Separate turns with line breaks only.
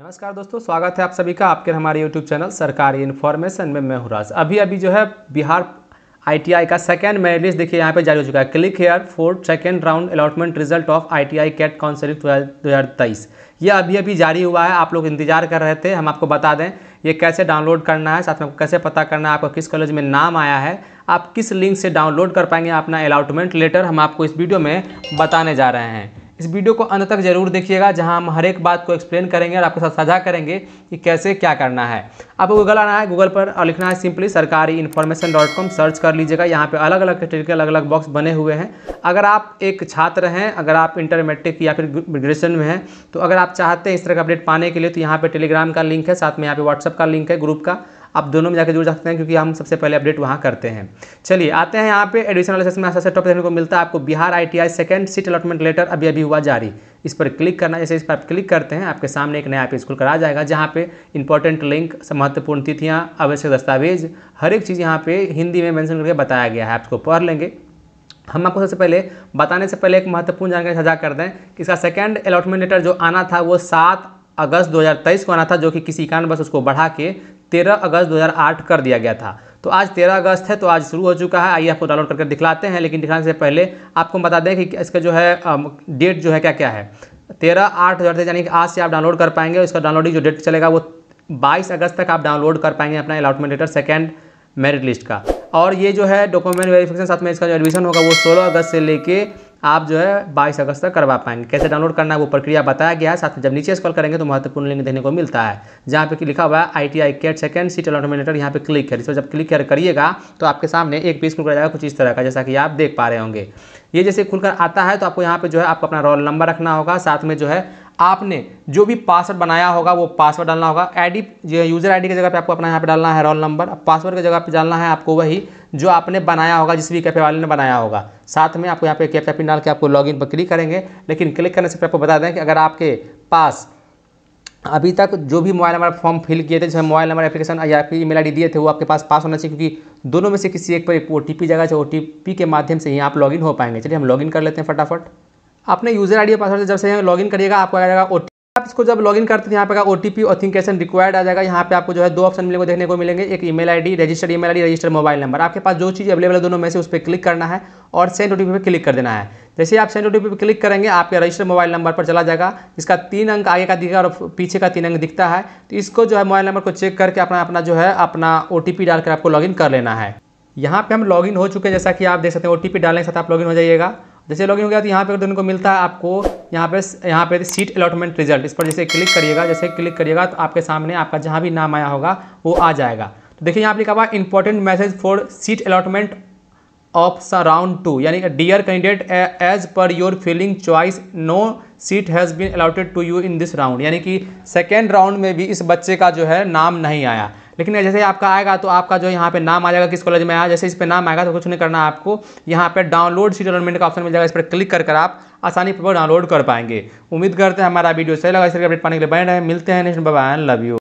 नमस्कार दोस्तों स्वागत है आप सभी का आपके हमारे यूट्यूब चैनल सरकारी इन्फॉर्मेशन में मैं हुराज अभी अभी जो है बिहार आईटीआई का सेकेंड मेरिट लिस्ट देखिए यहाँ पे जारी हो चुका है click here fourth second round allotment result of ITI CAT council दो हज़ार तेईस ये अभी अभी जारी हुआ है आप लोग इंतजार कर रहे थे हम आपको बता दें ये कैसे डाउनलोड करना है साथ में आपको कैसे पता करना है आपका किस कॉलेज में नाम आया है आप किस लिंक से डाउनलोड कर पाएंगे अपना अलॉटमेंट लेटर हम आपको इस वीडियो में बताने जा रहे हैं इस वीडियो को अंत तक जरूर देखिएगा जहां हम हर एक बात को एक्सप्लेन करेंगे और आपके साथ साझा करेंगे कि कैसे क्या करना है आपको गूगल आना है गूगल पर और लिखना है सिंपली सरकारी इन्फॉर्मेशन डॉट कॉम सर्च कर लीजिएगा यहाँ पे अलग अलग कैटेगरी के अलग अलग बॉक्स बने हुए हैं अगर आप एक छात्र हैं अगर आप इंटर या फिर ग्रेजुएशन में हैं तो अगर आप चाहते हैं इस तरह का अपडेट पाने के लिए तो यहाँ पर टेलीग्राम का लिंक है साथ में यहाँ पर व्हाट्सअप का लिंक है ग्रुप का आप दोनों में जाकर जुड़ सकते हैं क्योंकि हम सबसे पहले अपडेट वहाँ करते हैं चलिए आते हैं यहाँ पे एडिशनल एसेस में टॉप देखने को मिलता है आपको Bihar I T I second seat allotment letter अभी अभी हुआ जारी इस पर क्लिक करना जैसे इस पर आप क्लिक करते हैं आपके सामने एक नया आप स्कूल करा जाएगा जहाँ पे इंपॉर्टेंट लिंक महत्वपूर्ण तिथियाँ आवश्यक दस्तावेज हर एक चीज़ यहाँ पे हिंदी में मेंशन करके बताया गया है आप इसको पढ़ लेंगे हम आपको सबसे पहले बताने से पहले एक महत्वपूर्ण जानकारी साझा कर दें कि इसका सेकेंड अलॉटमेंट लेटर जो आना था वो सात अगस्त 2023 को आना था जो कि किसी कारणवश उसको बढ़ा के तेरह अगस्त 2008 कर दिया गया था तो आज तेरह अगस्त है तो आज शुरू हो चुका है आइए आपको डाउनलोड करके दिखलाते हैं लेकिन दिखाने से पहले आपको बता दें कि इसका जो है डेट जो है क्या क्या है तेरह आठ हज़ार यानी कि आज से आप डाउनलोड कर पाएंगे इसका डाउनलोडिंग जो डेट चलेगा वो बाईस अगस्त तक आप डाउनलोड कर पाएंगे अपना allotment letter second merit list का और ये जो है डॉक्यूमेंट वेरिफिकेशन साथ में इसका जो एडमिशन होगा वो सोलह अगस्त से लेके आप जो है बाईस अगस्त तक करवा पाएंगे कैसे डाउनलोड करना है वो प्रक्रिया बताया गया है साथ में जब नीचे स्कॉल करेंगे तो महत्वपूर्ण लिंक देखने को मिलता है जहाँ पे लिखा हुआ है I T I CAT second seat allotment यहाँ पे क्लिक करिए जब क्लिक करिएगा तो आपके सामने एक पीस खुल जाएगा कुछ इस तरह का जैसा कि आप देख पा रहे होंगे ये जैसे खुलकर आता है तो आपको यहाँ पे जो है आपको अपना रोल नंबर रखना होगा साथ में जो है आपने जो भी पासवर्ड बनाया होगा वो पासवर्ड डालना होगा आईडी यूज़र आईडी की जगह पे आपको अपना यहाँ पे डालना है रोल नंबर पासवर्ड की जगह पे डालना है आपको वही जो आपने बनाया होगा जिस भी कैफे वाले ने बनाया होगा साथ में आपको यहाँ पे कैफे पिन डाल के आपको लॉग पर क्लिक करेंगे लेकिन क्लिक करने से पहले आपको बता दें कि अगर आपके पास अभी तक जो भी मोबाइल नंबर फॉर्म फिल किए थे जैसे मोबाइल नंबर एप्लीकेशन या फिर ईमेल आईडी दिए थे वो आपके पास पास होना चाहिए क्योंकि दोनों में से किसी एक पर ओ टी पी जगह चाहे ओ के माध्यम से ही आप लॉगिन हो पाएंगे चलिए हम लॉगिन कर लेते हैं फटाफट अपने यूजर आईडी पासवर्ड से जब से लॉगिन करिएगा आपको आ जाएगा आप इसको जब लॉगिन करते हैं यहाँ पे O T P authentication required आ जाएगा यहाँ पे आपको जो है दो ऑप्शन मिलेंगे देखने को मिलेंगे एक email ID registered email ID registered mobile number आपके पास जो चीज़ अवेलेबल है दोनों में से उस पर क्लिक करना है और सेंड ओ टी पे क्लिक कर देना है जैसे आप सेंड ओ टी पे क्लिक करेंगे आपके रजिस्टर मोबाइल नंबर पर चला जाएगा इसका तीन अंक आगे का दिखेगा और पीछे का तीन अंक दिखता है तो इसको जो है मोबाइल नंबर को चेक करके अपना अपना जो है अपना ओ टी पी डालकर आपको इन कर लेना है यहाँ पे हम लॉगिन हो चुके हैं जैसा कि आप देख सकते हैं ओ टी पी डालने के साथ आप लॉगिन हो जाइएगा जैसे लॉग इन हो गया तो यहाँ पे को मिलता है आपको यहाँ पे यहाँ पे सीट अलॉटमेंट रिजल्ट इस पर जैसे क्लिक करिएगा जैसे क्लिक करिएगा तो आपके सामने आपका जहाँ भी नाम आया होगा वो आ जाएगा तो देखिए यहाँ पे लिखा हुआ important message for seat allotment of स राउंड टू यानी dear candidate as per your filling choice no seat has been allotted to you in this round यानी कि सेकेंड राउंड में भी इस बच्चे का जो है नाम नहीं आया लेकिन जैसे आपका आएगा तो आपका जो यहाँ पे नाम आ जाएगा किस कॉलेज में आया जैसे इस पर नाम आएगा तो कुछ नहीं करना आपको यहाँ पर डाउनलोड सीट अलॉटमेंट का ऑप्शन मिल जाएगा इस पर क्लिक कर आप आसानी पूर्वक डाउनलोड कर पाएंगे उम्मीद करते हैं हमारा वीडियो सही लगा इसके अपडेट पाने के लिए बने रहे मिलते हैं लव यू